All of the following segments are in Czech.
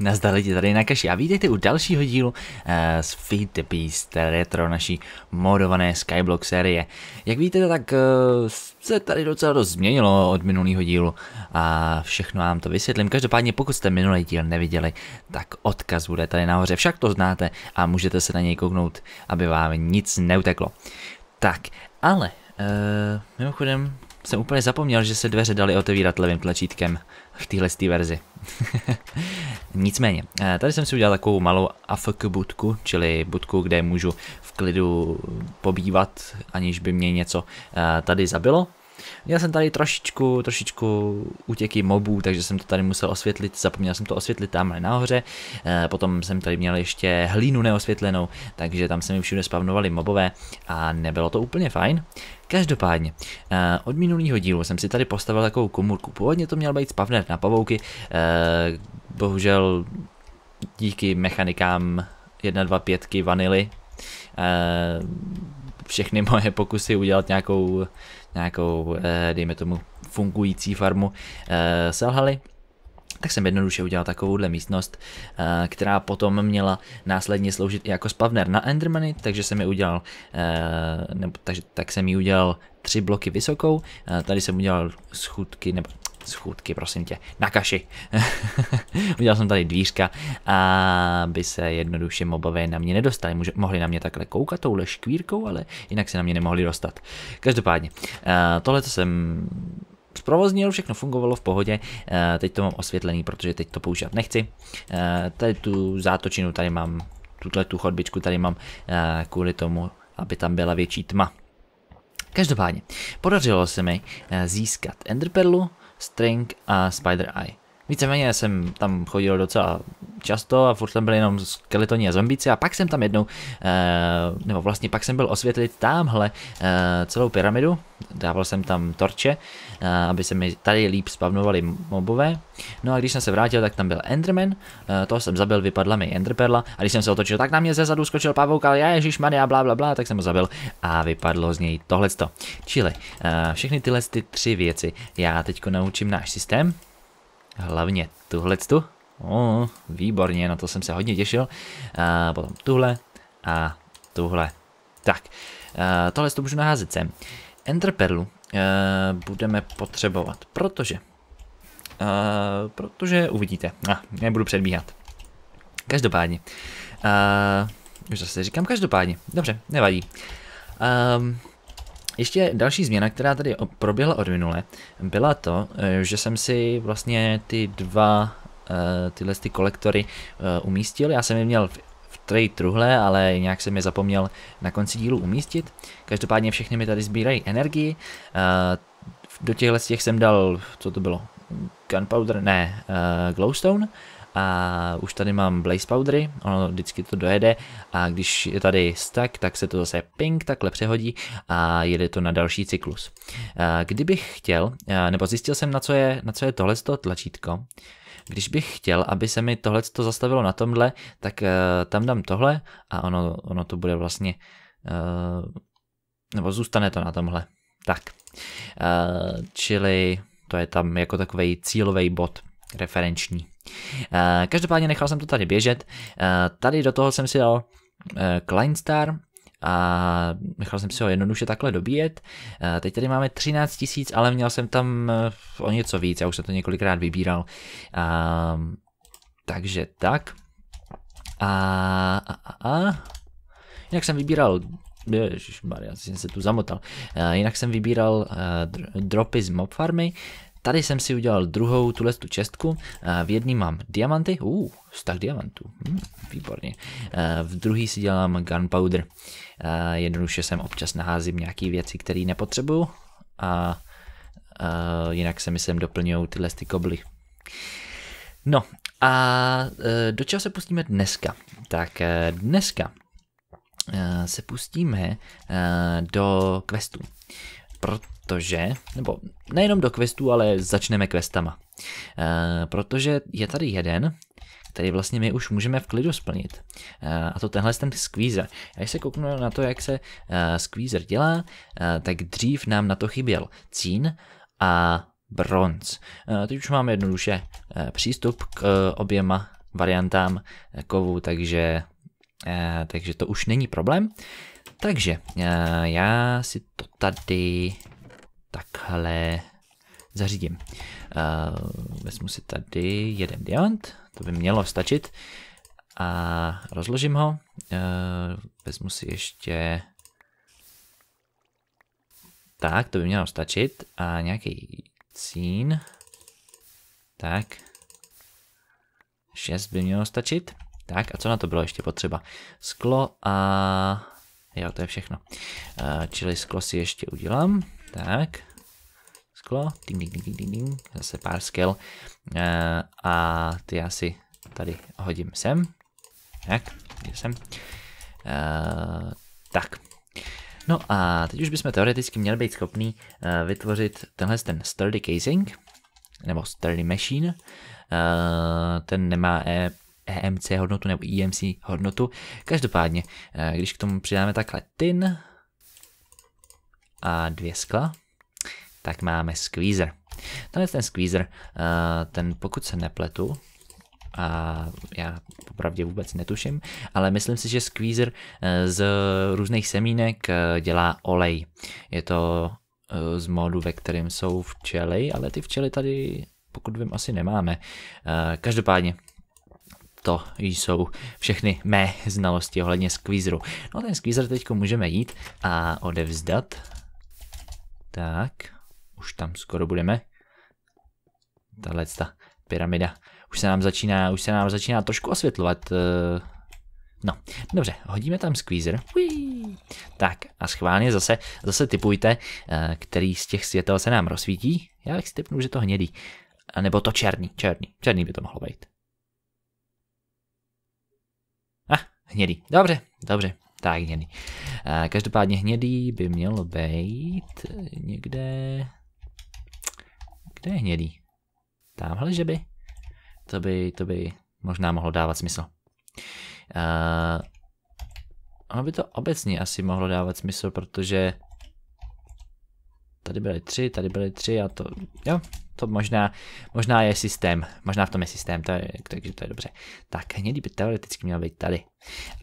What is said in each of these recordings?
Nazdar lidi, tady kaši a vítejte u dalšího dílu uh, z Feed the Beast retro naší modované Skyblock série. Jak víte, tak uh, se tady docela dost změnilo od minulého dílu a všechno vám to vysvětlím. Každopádně pokud jste minulý díl neviděli, tak odkaz bude tady nahoře, však to znáte a můžete se na něj kouknout, aby vám nic neuteklo. Tak, ale uh, mimochodem jsem úplně zapomněl, že se dveře daly otevírat levým tlačítkem v téhle verzi. Nicméně, eh, tady jsem si udělal takovou malou AFK budku, čili budku, kde můžu v klidu pobývat, aniž by mě něco eh, tady zabilo. Měl jsem tady trošičku, trošičku útěky mobů, takže jsem to tady musel osvětlit, zapomněl jsem to osvětlit tamhle nahoře. E, potom jsem tady měl ještě hlínu neosvětlenou, takže tam se mi všude spavnovali mobové a nebylo to úplně fajn. Každopádně, eh, od minulého dílu jsem si tady postavil takovou komůrku. Původně to měl být spavner na pavouky, eh, bohužel díky mechanikám 1.2.5 vanily všechny moje pokusy udělat nějakou nějakou, eh, dejme tomu, fungující farmu, eh, selhali, tak jsem jednoduše udělal takovouhle místnost, eh, která potom měla následně sloužit jako spavner na Endermany, takže jsem mi udělal, nebo, takže, tak jsem mi udělal tři bloky vysokou, tady jsem udělal schůdky, nebo schůdky, prosím tě, na kaši. Udělal jsem tady dvířka, aby se jednoduše mobové na mě nedostali. Může, mohli na mě takhle koukat touhle škvírkou, ale jinak se na mě nemohli dostat. Každopádně, eh, tohle to jsem zprovoznil, všechno fungovalo v pohodě, eh, teď to mám osvětlený, protože teď to používat nechci. Eh, tady tu zátočinu tady mám, tuhle tu chodbičku tady mám kvůli tomu, aby tam byla větší tma. Každopádně, podařilo se mi získat enderperlu, string uh, spider eye. Víceméně jsem tam chodil docela často a furt tam byly jenom skeletoni a zombíci a pak jsem tam jednou, eh, nebo vlastně pak jsem byl osvětlit tamhle eh, celou pyramidu, dával jsem tam torče, eh, aby se mi tady líp spavnovali mobové. No a když jsem se vrátil, tak tam byl Enderman, To toho jsem zabil, vypadla mi Enderperla a když jsem se otočil, tak na mě ze zadu skočil pavouk, ale já ježíš a bla, bla, bla, tak jsem ho zabil a vypadlo z něj tohleto. Čili všechny tyhle ty tři věci já teďko naučím náš systém, Hlavně tuhle tu. O, výborně, na to jsem se hodně těšil. A potom tuhle a tuhle. Tak, a tohle to můžu naházet sem. Enterperlu e, budeme potřebovat, protože e, protože uvidíte. A, nebudu předbíhat. Každopádně. Uh, už zase říkám každopádně. Dobře, nevadí. Um, ještě další změna, která tady proběhla od minule, byla to, eh, že jsem si vlastně ty dva eh, tyhle ty kolektory eh, umístil. Já jsem je měl v trade truhle, ale nějak jsem je zapomněl na konci dílu umístit. Každopádně všechny mi tady sbírají energii. Do těchto těch jsem dal, co to bylo? Gunpowder? Ne, glowstone a už tady mám Blaze Powdery, ono vždycky to dojede a když je tady stack, tak se to zase ping takhle přehodí a jede to na další cyklus. Kdybych chtěl, nebo zjistil jsem na co je, na co je tohle tlačítko, když bych chtěl, aby se mi tohle zastavilo na tomhle, tak e, tam dám tohle a ono, ono to bude vlastně, e, nebo zůstane to na tomhle. Tak, e, čili to je tam jako takový cílový bod referenční. Eh, každopádně nechal jsem to tady běžet. Eh, tady do toho jsem si dal eh, Kleinstar a nechal jsem si ho jednoduše takhle dobíjet. Teď tady máme 13 tisíc, ale měl jsem tam o něco víc, já už jsem to několikrát vybíral. Takže tak. A, a, a. Jinak jsem vybíral Ježišmarja, jsem se tu zamotal. Uh, jinak jsem vybíral uh, dropy z mob farmy Tady jsem si udělal druhou tuhle tu čestku, eh, v jedný mám diamanty, uh, stah diamantů, Hmm, výborně. Eh, v druhý si dělám gunpowder, eh, jednoduše sem občas naházím nějaký věci, které nepotřebuju a, jinak se mi sem doplňují tyhle ty kobly. No a do čeho se pustíme dneska? Tak dneska se pustíme do questu protože, nebo nejenom do questů, ale začneme questama. E, eh, protože je tady jeden, který vlastně my už můžeme v klidu splnit. E, a to tenhle ten squeezer. Já když se kouknu na to, jak se e, squeezer dělá, e, tak dřív nám na to chyběl cín a bronz. E, teď už máme jednoduše e, přístup k e, oběma variantám kovů, takže, e, takže to už není problém. Takže eh, já si to tady takhle zařídím. Eh, vezmu si tady jeden diamant, to by mělo stačit. A rozložím ho. Eh, vezmu si ještě... Tak, to by mělo stačit. A nějaký cín. Tak. šest by mělo stačit. Tak, a co na to bylo ještě potřeba? Sklo a Jo, to je všechno. Eh, čili sklo si ještě udělám. Tak. Sklo. Ding, ding, ding, ding, ding. Zase pár skel. Eh, a ty já si tady hodím sem. Tak, jsem. Eh, tak. No a teď už bychom teoreticky měli být schopni vytvořit tenhle ten sturdy casing, nebo sturdy machine. Ten nemá e, EMC hodnotu nebo EMC hodnotu. Každopádně, eh, když k tomu přidáme takhle tin a dvě skla, tak máme squeezer. Tenhle ten squeezer, eh, ten pokud se nepletu, a já popravdě vůbec netuším, ale myslím si, že squeezer eh, z různých semínek dělá olej. Je to z modu, ve kterém jsou včely, ale ty včely tady, pokud vím, asi nemáme. Každopádně, to jsou všechny mé znalosti ohledně squeezeru. No ten squeezer teď můžeme jít a odevzdat. Tak, už tam skoro budeme. Tahle ta pyramida. Už se nám začíná, už se nám začíná trošku osvětlovat. Eh, no, dobře, hodíme tam squeezer. Uí. Tak a schválně zase, zase typujte, eh, který z těch světel se nám rozsvítí. Já bych si typnu, že to hnědý. A nebo to černý, černý, černý by to mohlo být. Hnědý. Dobře, dobře. Tak hnědý. Eh, každopádně hnědý by mělo být někde... Kde je hnědý? Tamhle, že by? To by, to by možná mohlo dávat smysl. Uh, ono by to obecně asi mohlo dávat smysl, protože tady byly tři, tady byly tři a to, jo, to možná, možná je systém, možná v tom je systém, to je, takže to je dobře. Tak hnědý by teoreticky měl být tady.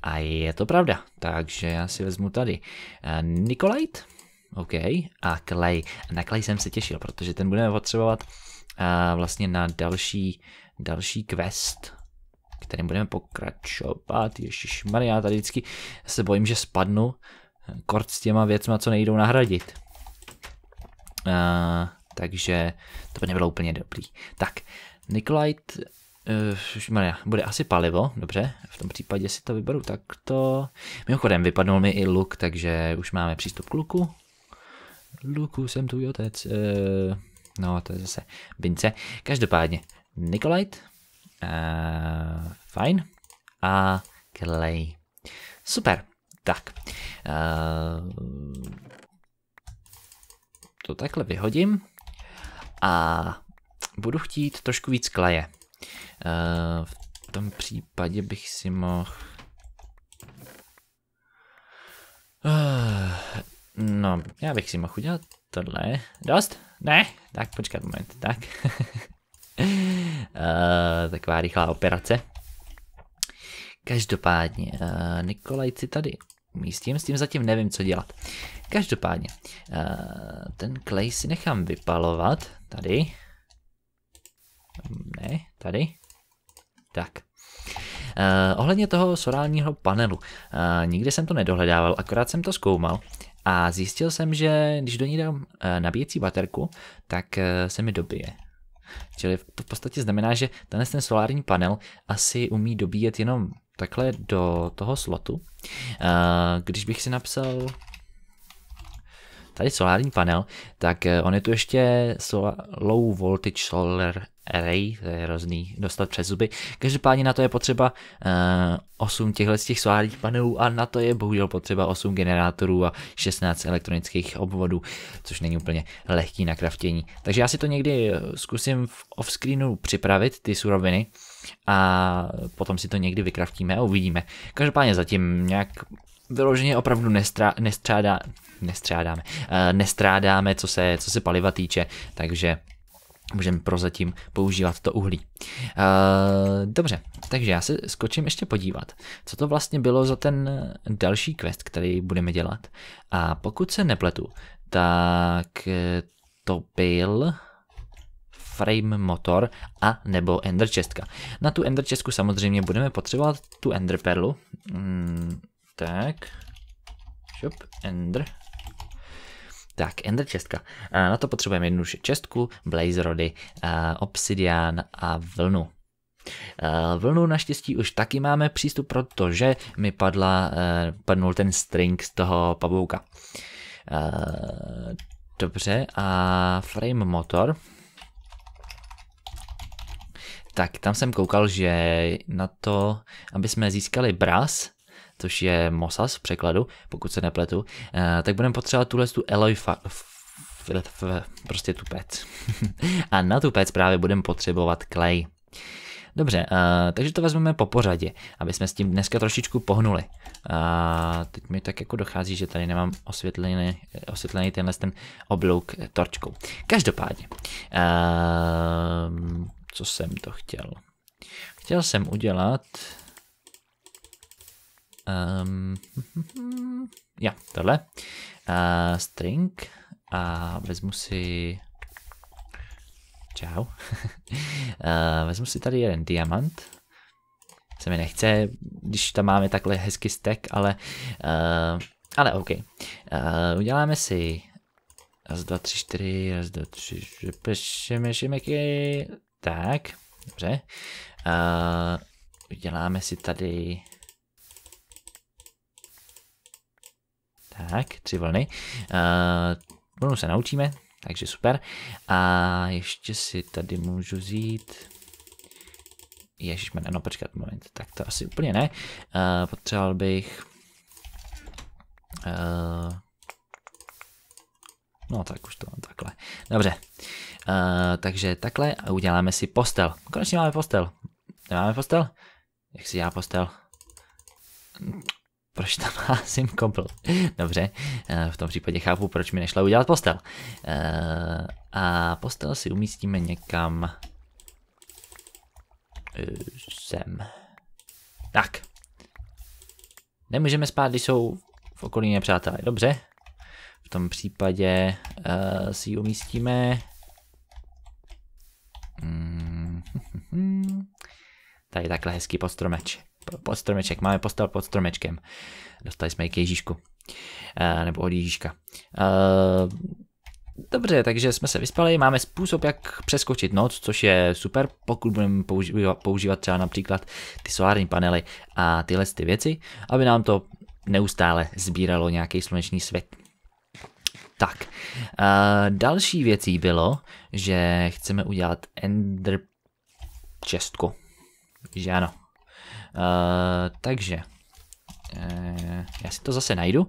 A je to pravda, takže já si vezmu tady eh, Nikolajt, OK, a Clay. Na Clay jsem se těšil, protože ten budeme potřebovat eh, vlastně na další, další quest, kterým budeme pokračovat. Ježíš Maria, tady vždycky se bojím, že spadnu kort s těma věcma, co nejdou nahradit. Uh, takže to by nebylo úplně dobrý. Tak, Nikolajt, uh, bude asi palivo, dobře, v tom případě si to vyberu takto. Mimochodem, vypadnul mi i luk, takže už máme přístup k luku. Luku, jsem tu otec. Uh, no, to je zase bince. Každopádně, Nikolajt, uh, fajn, a Clay. Super, tak. Uh, to takhle vyhodím. A budu chtít trošku víc kleje. Eh, v tom případě bych si mohl... Eh, no, já bych si mohl udělat tohle. Dost? Ne? Tak počkat moment, tak. Eh, taková rychlá operace. Každopádně, Nikolajci Nikolaj si tady umístím, s tím zatím nevím, co dělat. Každopádně, eh, ten klej si nechám vypalovat, tady. Mm, ne, tady. Tak. Uh, ohledně toho solárního panelu, uh, jsem to nedohledával, akorát jsem to zkoumal a zjistil jsem, že když do ní dám uh, nabíjecí baterku, tak uh, se mi dobije. Čili to v podstatě znamená, že tenhle ten solární panel asi umí dobíjet jenom takhle do toho slotu. Uh, když bych si napsal tady solární panel, tak eh, on je tu ještě low voltage solar array, to je hrozný dostat přes zuby. Každopádně na to je potřeba uh, 8 těchto těch solárních panelů a na to je bohužel potřeba 8 generátorů a 16 elektronických obvodů, což není úplně lehký na kraftění. Takže já si to někdy eh, zkusím v offscreenu připravit, ty suroviny, a potom si to někdy vykraftíme a uvidíme. Každopádně zatím nějak vyloženě opravdu nestra, nestřádá, nestřádáme, uh, nestrádáme, co se, co se paliva týče, takže můžeme prozatím používat to uhlí. Uh, dobře, takže já se skočím ještě podívat, co to vlastně bylo za ten další quest, který budeme dělat. A pokud se nepletu, tak eh, to byl frame motor a nebo ender chestka. Na tu ender chestku samozřejmě budeme potřebovat tu ender perlu. Hmm tak. Šup, ender. Tak, ender čestka. Na to potřebujeme jednoduše čestku, blaze rody, obsidian a vlnu. Vlnu naštěstí už taky máme přístup, protože mi padla, e, padnul ten string z toho pavouka. E, dobře, a frame motor. Tak, tam jsem koukal, že na to, aby jsme získali bras, což je Mosas v překladu, pokud se nepletu, eh, tak budeme potřebovat tuhle tu Eloy prostě tu pec. a na tu pec právě budeme potřebovat klej. Dobře, uh, takže to vezmeme po pořadě, aby jsme s tím dneska trošičku pohnuli. Uh, teď mi tak jako dochází, že tady nemám osvětlený, osvětlený tenhle ten oblouk torčkou. Každopádně, uh, co jsem to chtěl? Chtěl jsem udělat Um, já, ja, tohle. Uh, string a vezmu si... Čau. uh, vezmu si tady jeden diamant. Se mi nechce, když tam máme takhle hezky stek, ale... Uh, ale OK. Uh, uděláme si... Raz, dva, tři, čtyři, raz, dva, tři, pešeme, šimeky. Tak, dobře. Uh, uděláme si tady Tak, tři vlny. Uh, vlnu se naučíme, takže super. A ještě si tady můžu zít. Ježišmarja, no počkat, moment, tak to asi úplně ne. Uh, potřeboval bych... Uh, No tak už to mám takhle. Dobře. Uh, takže takhle a uděláme si postel. Konečně máme postel. Nemáme postel? Jak si já postel? Proč tam házím kompl? Dobře, eh, v tom případě chápu, proč mi nešla udělat postel. Eh, a postel si umístíme někam eh, sem. Tak. Nemůžeme spát, když jsou v okolí nepřátelé. Dobře. V tom případě uh, si ji umístíme. Mm, tady takhle hezký pod pod stromeček, máme postel pod stromečkem. Dostali jsme ji k Ježíšku. E, nebo od Ježíška. E, dobře, takže jsme se vyspali, máme způsob, jak přeskočit noc, což je super, pokud budeme používat, používat třeba například ty solární panely a tyhle ty věci, aby nám to neustále sbíralo nějaký sluneční svět. Tak, uh, další věcí bylo, že chceme udělat Ender čestku. Že ano, Uh, takže, uh, já si to zase najdu.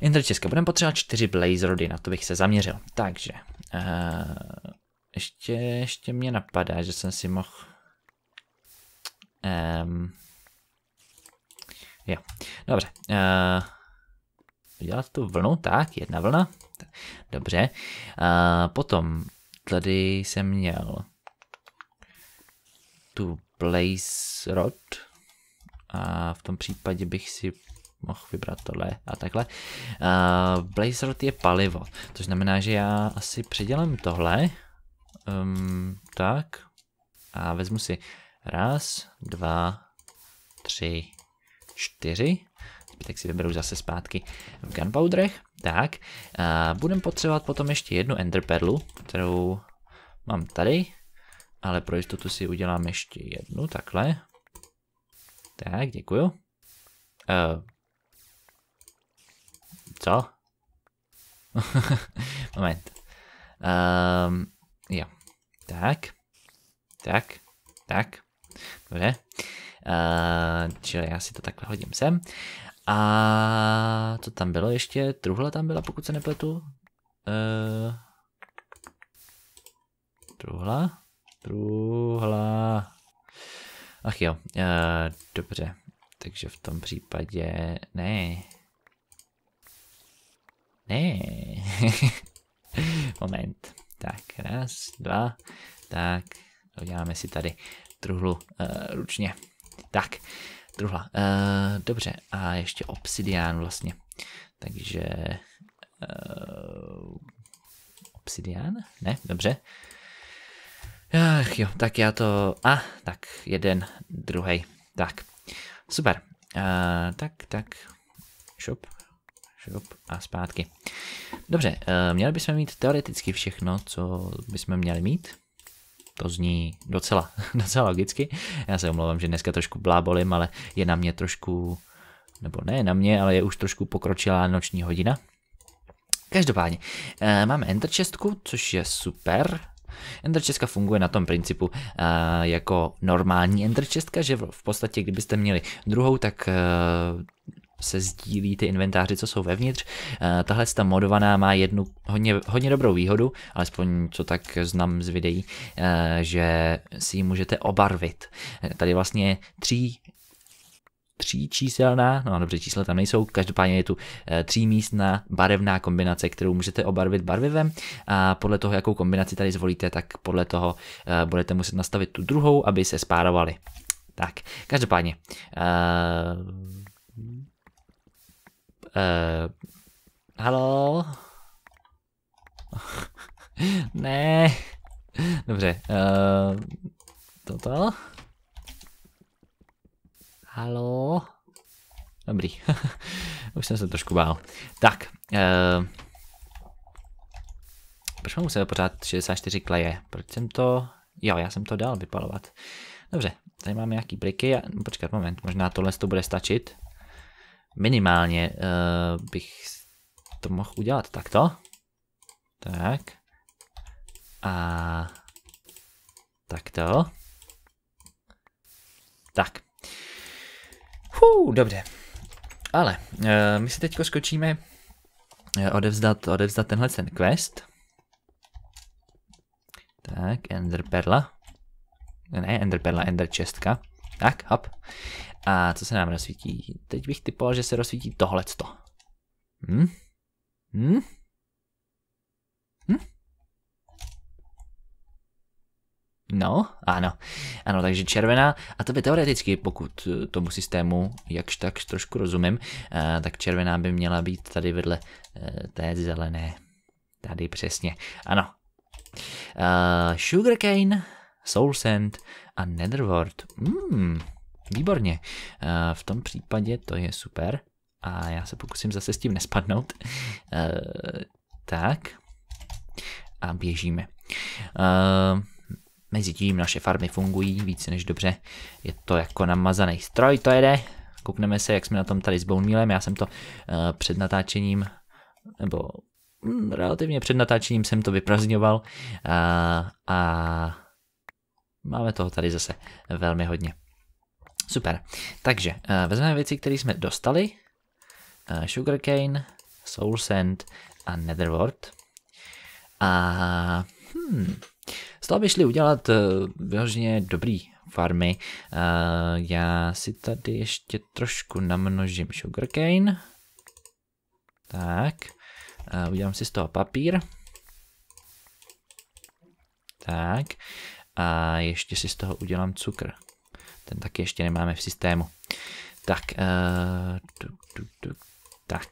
Inter Česka, budeme potřebovat čtyři blaze rody, na to bych se zaměřil. Takže, uh, ještě, ještě mě napadá, že jsem si mohl... Um, jo, dobře. Uh, udělat tu vlnu, tak, jedna vlna. Dobře. Uh, potom tady jsem měl tu place rod a v tom případě bych si mohl vybrat tohle a takhle. Uh, blaze rod je palivo, což znamená, že já asi předělám tohle, um, tak, a vezmu si raz, dva, tři, čtyři, zbytek si vyberu zase zpátky v gunpowderech, tak, uh, budem potřebovat potom ještě jednu enderpedlu, kterou mám tady, ale pro jistotu si udělám ještě jednu, takhle. Tak, děkuju. Uh, co? Moment. Um, jo. Tak. Tak. Tak. Dobře. Uh, čili já si to takhle hodím sem. A co tam bylo ještě? Truhla tam byla, pokud se nepletu. Uh, eh, truhla. Truhla. Ach jo, uh, dobře. Takže v tom případě ne. Ne. Moment. Tak, raz, dva. Tak, uděláme si tady truhlu uh, ručně. Tak, truhla. Uh, dobře, a ještě obsidián vlastně. Takže... Uh, obsidián? Ne, dobře. Ach jo, tak já to... A, ah, tak, jeden, druhý. Tak, super. Uh, tak, tak, šup, šup a zpátky. Dobře, uh, měli bychom mít teoreticky všechno, co bychom měli mít. To zní docela, docela logicky. Já se omlouvám, že dneska trošku blábolím, ale je na mě trošku, nebo ne na mě, ale je už trošku pokročilá noční hodina. Každopádně, uh, máme enter čestku což je super. Ender čestka funguje na tom principu eh, jako normální Ender čestka, že v podstatě kdybyste měli druhou, tak eh, se sdílí ty inventáři, co jsou vevnitř. Eh, tahle ta modovaná má jednu hodně, hodně dobrou výhodu, alespoň co tak znám z videí, že si ji můžete obarvit. Tady vlastně tří tříčíselná, no dobře, čísla tam nejsou, každopádně je tu eh, třímístná barevná kombinace, kterou můžete obarvit barvivem a podle toho, jakou kombinaci tady zvolíte, tak podle toho eh, budete muset nastavit tu druhou, aby se spárovali. Tak, každopádně. Uh, uh, halo? ne. Dobře. Uh, toto? Halo? Dobrý. Už jsem se trošku bál. Tak. Uh, proč mám musel pořád 64 kleje? Proč jsem to... Jo, já jsem to dal vypalovat. Dobře, tady máme nějaký briky. A... Počkat, moment, možná tohle to bude stačit. Minimálně uh, bych to mohl udělat takto. Tak. A takto. Tak. Hů, dobře. Ale uh, my si teďko skočíme eh, odevzdat, odevzdat tenhle ten quest. Tak, enderperla. Ne, enderperla, enderčestka. Tak, hop. A co se nám rozsvítí? Teď bych typoval, že se rozsvítí tohleto. Hm? Hm? No, ano. Ano, takže červená, a to by teoreticky, pokud eh, tomu systému jakž tak trošku rozumím, eh, tak červená by měla být tady vedle eh, té zelené. Tady přesně, ano. Sugarcane, Soul Sand a Netherworld. Mm, výborně. V tom případě to je super. A já se pokusím zase s tím nespadnout. Tak. A běžíme. Uh, Mezitím naše farmy fungují více než dobře. Je to jako namazaný stroj, to jede. Koukneme se, jak jsme na tom tady s Bonemealem. Já jsem to uh, před natáčením, nebo mm, relativně před natáčením jsem to vyprazňoval. Uh, a máme toho tady zase velmi hodně. Super. Takže uh, vezmeme věci, které jsme dostali. Uh, sugarcane, soul sand a Netherworld. A hmm, z toho by šli udělat eh, vyloženě dobrý farmy. Eh, já si tady ještě trošku namnožím sugarcane. Tak, eh, udělám si z toho papír. Tak, a ještě si z toho udělám cukr. Ten taky ještě nemáme v systému. Tak, Tu, tu, tu, tak.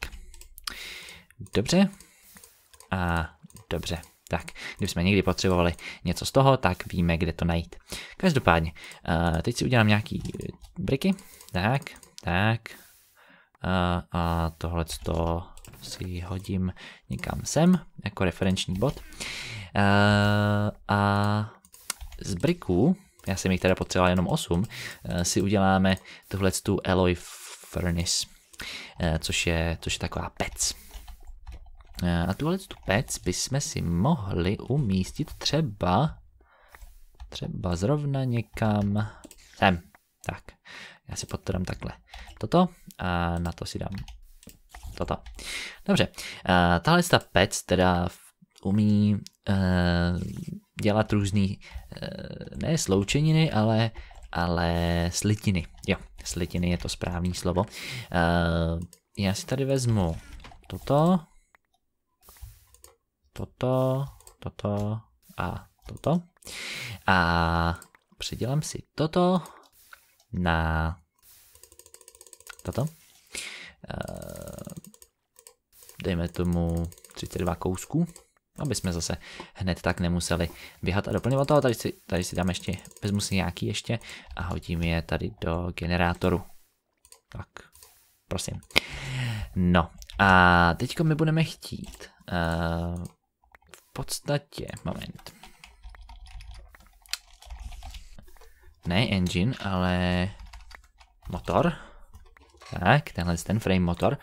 Dobře. A dobře. Tak, když jsme někdy potřebovali něco z toho, tak víme, kde to najít. Každopádně, eh, teď si udělám nějaký eh, briky. Tak, tak. Eh, a tohle to si hodím někam sem, jako referenční bod. a z briků, já jsem jich teda potřeboval jenom 8, si uděláme tuhle tu Alloy Furnace, což je, což je taková pec. Eh, a tuhle tu pec bychom si mohli umístit třeba, třeba zrovna někam sem. Tak, já si dám takhle toto a na to si dám toto. Dobře, eh, tahle ta pec teda umí eh, dělat e, ne sloučeniny, ale, ale slitiny. Jo, slitiny je to správné slovo. Já si tady vezmu toto, toto, toto a toto. A přidělám si toto na toto. Eh, dejme tomu 32 kousků, aby jsme zase hned tak nemuseli běhat a doplňovat toho. Tady si, tady si dám ještě, vezmu si nějaký ještě a hodím je tady do generátoru. Tak, prosím. No, a teďko my budeme chtít uh, podstatě, moment. Ne engine, ale motor. Tak, tenhle ten frame motor.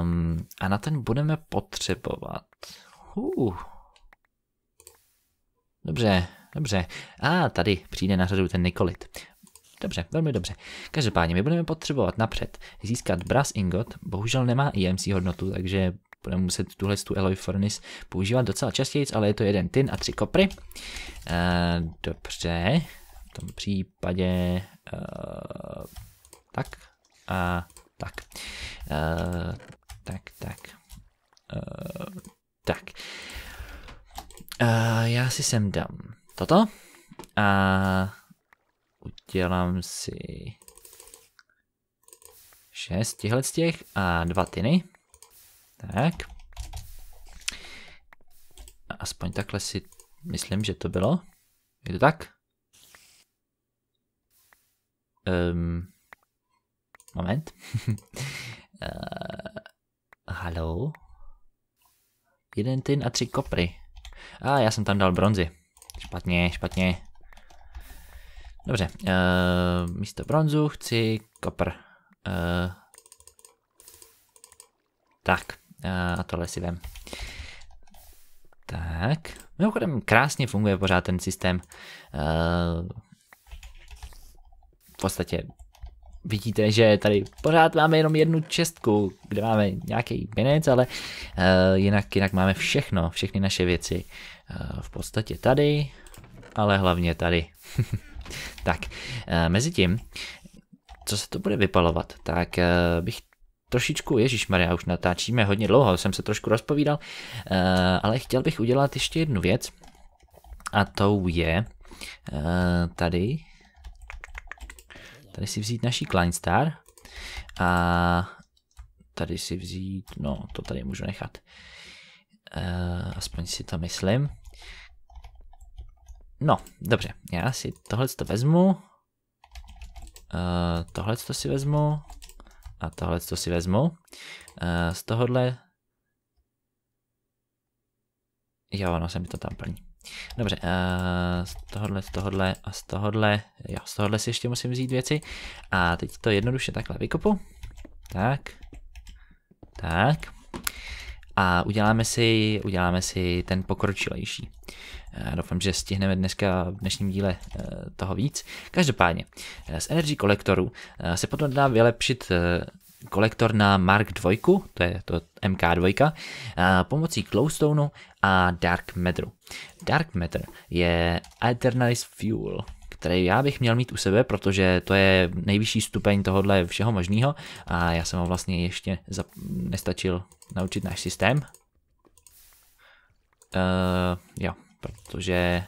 Um, a na ten budeme potřebovat. Uh. Dobře, dobře. A ah, tady přijde na řadu ten Nikolit. Dobře, velmi dobře. Každopádně my budeme potřebovat napřed získat brass ingot, bohužel nemá EMC hodnotu, takže budeme muset tuhle tu Eloy Furnace používat docela častěji, ale je to jeden tin a tři kopry. E, dobře, v tom případě e, tak a tak. E, tak, tak. E, tak. E, já si sem dám toto a udělám si šest těchhle z těch a dva tiny. Tak. Aspoň takhle si myslím, že to bylo. Je to tak? Um, moment. uh, halo? Jeden tin a tři kopry. A ah, já jsem tam dal bronzy. Špatně, špatně. Dobře, uh, místo bronzu chci kopr. Uh, tak a tohle si vem. Tak, mimochodem krásně funguje pořád ten systém. V podstatě vidíte, že tady pořád máme jenom jednu čestku, kde máme nějaký binec, ale jinak, jinak máme všechno, všechny naše věci. V podstatě tady, ale hlavně tady. tak, mezi tím, co se to bude vypalovat, tak bych trošičku, Ježíš Maria, už natáčíme hodně dlouho, jsem se trošku rozpovídal, eh, ale chtěl bych udělat ještě jednu věc, a tou je eh, tady, tady si vzít naší Klein Star a tady si vzít, no to tady můžu nechat, eh, aspoň si to myslím. No, dobře, já si tohle to vezmu, tohle to si vezmu, a tohle to si vezmu. Eh, z tohohle... Jo, no se mi to tam plní. Dobře, eh, z tohohle, z tohohle a z tohohle, jo, z tohohle si ještě musím vzít věci. A teď to jednoduše takhle vykopu. Tak. Tak. A uděláme si, uděláme si ten pokročilejší. Doufám, že stihneme dneska v dnešním díle eh, toho víc. Každopádně, eh, z Energy kolektoru eh, se potom dá vylepšit kolektor na Mark 2, to je to MK2, pomocí Glowstoneu a Dark Matteru. Dark Matter je Eternalized Fuel, který já bych měl mít u sebe, protože to je nejvyšší stupeň tohohle všeho možného a já jsem ho vlastně ještě nestačil naučit náš systém. Uh, jo, protože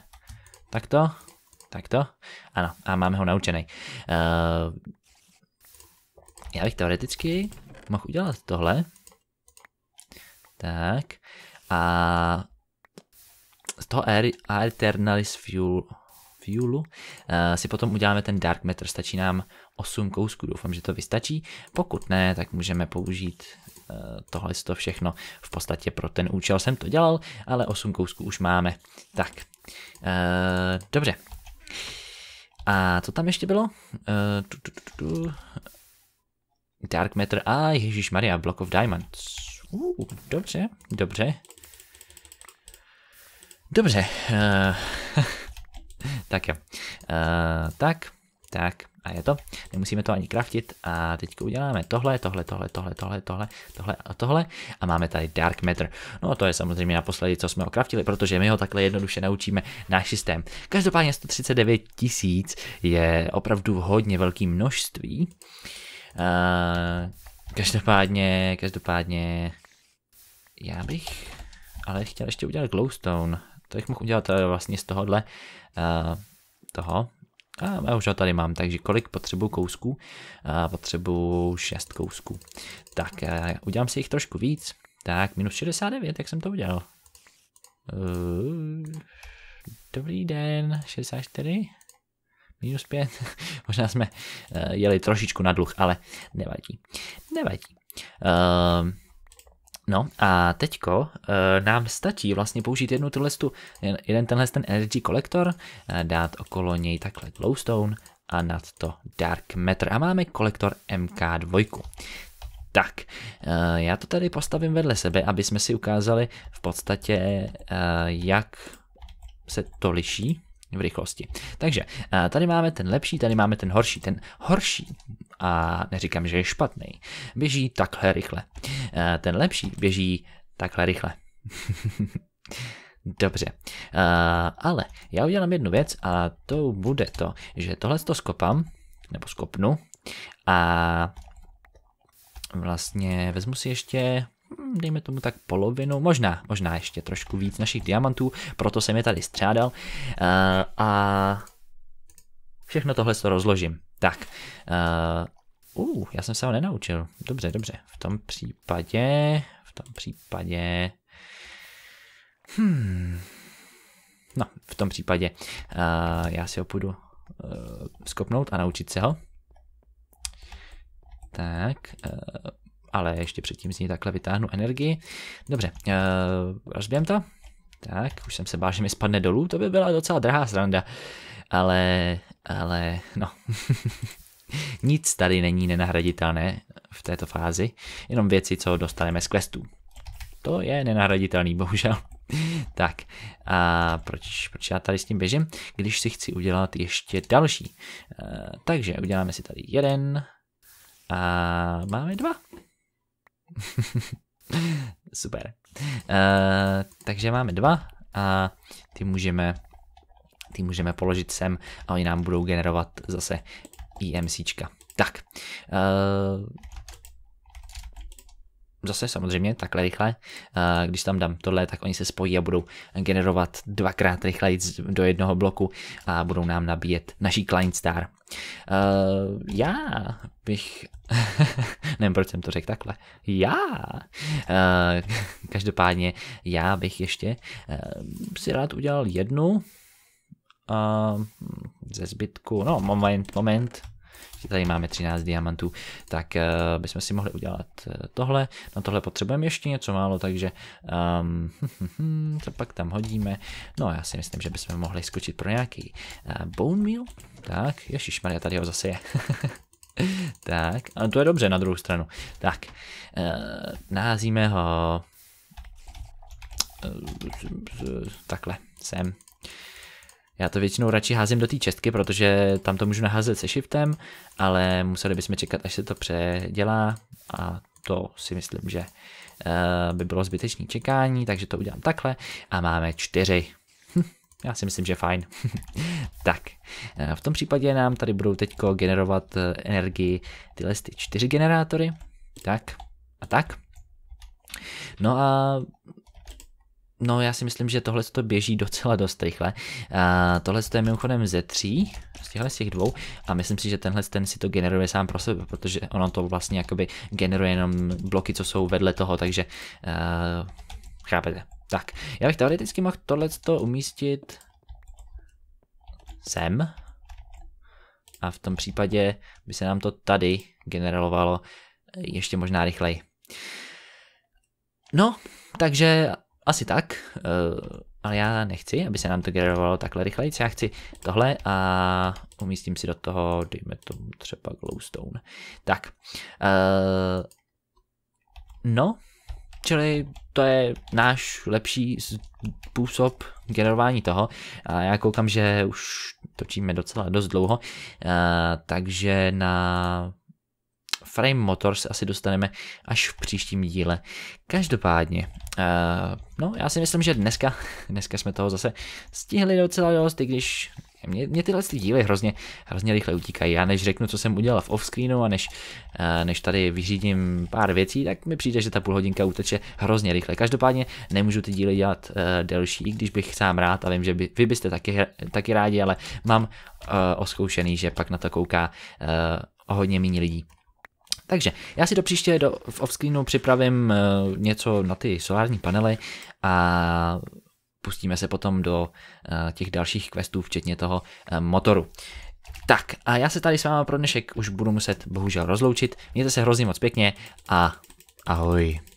takto, takto, ano, a máme ho naučený. Uh, já bych teoreticky mohl udělat tohle. Tak. A z toho Aeternalis Fuel, Fuelu uh, si potom uděláme ten Dark Matter. Stačí nám 8 kousků, doufám, že to vystačí. Pokud ne, tak můžeme použít Eh, tohle to všechno. V podstatě pro ten účel jsem to dělal, ale 8 kousků už máme. Tak, eh, dobře. A co tam ještě bylo? Eh, Dark Matter a Ježíš Maria, Block of Diamonds. Uh, dobře, dobře. Dobře. tak jo. tak, tak a je to. Nemusíme to ani kraftit a teď uděláme tohle, tohle, tohle, tohle, tohle, tohle, tohle a tohle a máme tady Dark Matter. No a to je samozřejmě naposledy, co jsme ho kraftili, protože my ho takhle jednoduše naučíme náš systém. Každopádně 139 tisíc je opravdu hodně velký množství. Uh, každopádně, každopádně já bych ale chtěl ještě udělat glowstone. To bych mohl udělat eh, vlastně z tohohle uh, toho a já už ho tady mám, takže kolik potřebuju kousků? A potřebuju 6 kousků. Tak, udělám si jich trošku víc. Tak, minus 69, jak jsem to udělal? Eh, dobrý den, 64? Minus 5? Možná jsme eh, jeli trošičku na dluh, ale nevadí. Nevadí. Uh, No a teďko e, nám stačí vlastně použít jednu tuhle tu, jeden tenhle ten energy kolektor, e, dát okolo něj takhle glowstone a nad to dark matter a máme kolektor MK2. Tak, e, já to tady postavím vedle sebe, aby jsme si ukázali v podstatě, e, jak se to liší v rychlosti. Takže eh, tady máme ten lepší, tady máme ten horší. Ten horší, a neříkám, že je špatný, běží takhle rychle. Eh, ten lepší běží takhle rychle. Dobře, uh, ale já udělám jednu věc a to bude to, že tohle to skopám, nebo skopnu a vlastně vezmu si ještě Hmm, dejme tomu tak polovinu, možná, možná ještě trošku víc našich diamantů, proto jsem je tady střádal uh, a všechno tohle to rozložím. Tak, uh, uh, já jsem se ho nenaučil, dobře, dobře, v tom případě, v tom případě, hmm, no, v tom případě uh, já si ho půjdu uh, skopnout a naučit se ho. Tak, uh, ale ještě předtím z ní takhle vytáhnu energii. Dobře, uh, eh, rozbijem to. Tak, už jsem se bál, že mi spadne dolů, to by byla docela drahá sranda. Ale, ale, no. Nic tady není nenahraditelné v této fázi, jenom věci, co dostaneme z questů. To je nenahraditelný, bohužel. tak, a proč, proč já tady s tím běžím? Když si chci udělat ještě další. Uh, takže uděláme si tady jeden, a máme dva. Super. Uh, takže máme dva a ty můžeme, ty můžeme položit sem a oni nám budou generovat zase IMCčka. Tak, uh, zase samozřejmě takhle rychle, když tam dám tohle, tak oni se spojí a budou generovat dvakrát rychleji do jednoho bloku a budou nám nabíjet naší client star. Uh, já bych, nevím proč jsem to řekl takhle, já, uh, každopádně já bych ještě uh, si rád udělal jednu uh, ze zbytku, no moment, moment, tady máme 13 diamantů, tak uh, bychom si mohli udělat eh, tohle. No tohle potřebujeme ještě něco málo, takže um, co pak tam hodíme. No já si myslím, že bychom mohli skočit pro nějaký uh, bone meal. Tak, ježišmarja, tady ho zase je. tak, a to je dobře na druhou stranu. Tak, uh, naházíme ho takhle, sem. Já to většinou radši házím do té čestky, protože tam to můžu naházet se shiftem, ale museli bychom čekat, až se to předělá a to si myslím, že eh, by bylo zbytečné čekání, takže to udělám takhle a máme čtyři. Hm, já si myslím, že fajn. tak, eh, v tom případě nám tady budou teď generovat eh, energii tyhle ty čtyři generátory. Tak a tak. No a No já si myslím, že tohle to běží docela dost rychle. Uh, tohle je mimochodem ze tří, z těchhle z těch dvou a myslím si, že tenhle ten si to generuje sám pro sebe, protože ono to vlastně jakoby generuje jenom bloky, co jsou vedle toho, takže uh, chápete. Tak, já bych teoreticky mohl tohle umístit sem a v tom případě by se nám to tady generovalo ještě možná rychleji. No, takže asi tak, eh, ale já nechci, aby se nám to generovalo takhle rychleji. Já chci tohle a umístím si do toho, dejme tomu třeba glowstone. Tak, eh, no, čili to je náš lepší způsob generování toho. A já koukám, že už točíme docela dost dlouho, eh, takže na Frame Motor se asi dostaneme až v příštím díle. Každopádně, uh, no já si myslím, že dneska, dneska jsme toho zase stihli docela dost, i když mě, mě tyhle ty díly hrozně, hrozně rychle utíkají. Já než řeknu, co jsem udělal v offscreenu a než, uh, než tady vyřídím pár věcí, tak mi přijde, že ta půlhodinka uteče hrozně rychle. Každopádně nemůžu ty díly dělat uh, delší, i když bych sám rád a vím, že by, vy byste taky, taky rádi, ale mám uh, oskoušený, že pak na to kouká uh, hodně méně lidí. Takže já si do příště do, v offscreenu připravím uh, něco na ty solární panely a pustíme se potom do uh, těch dalších questů, včetně toho uh, motoru. Tak a já se tady s vámi pro dnešek už budu muset bohužel rozloučit. Mějte se hrozně moc pěkně a ahoj.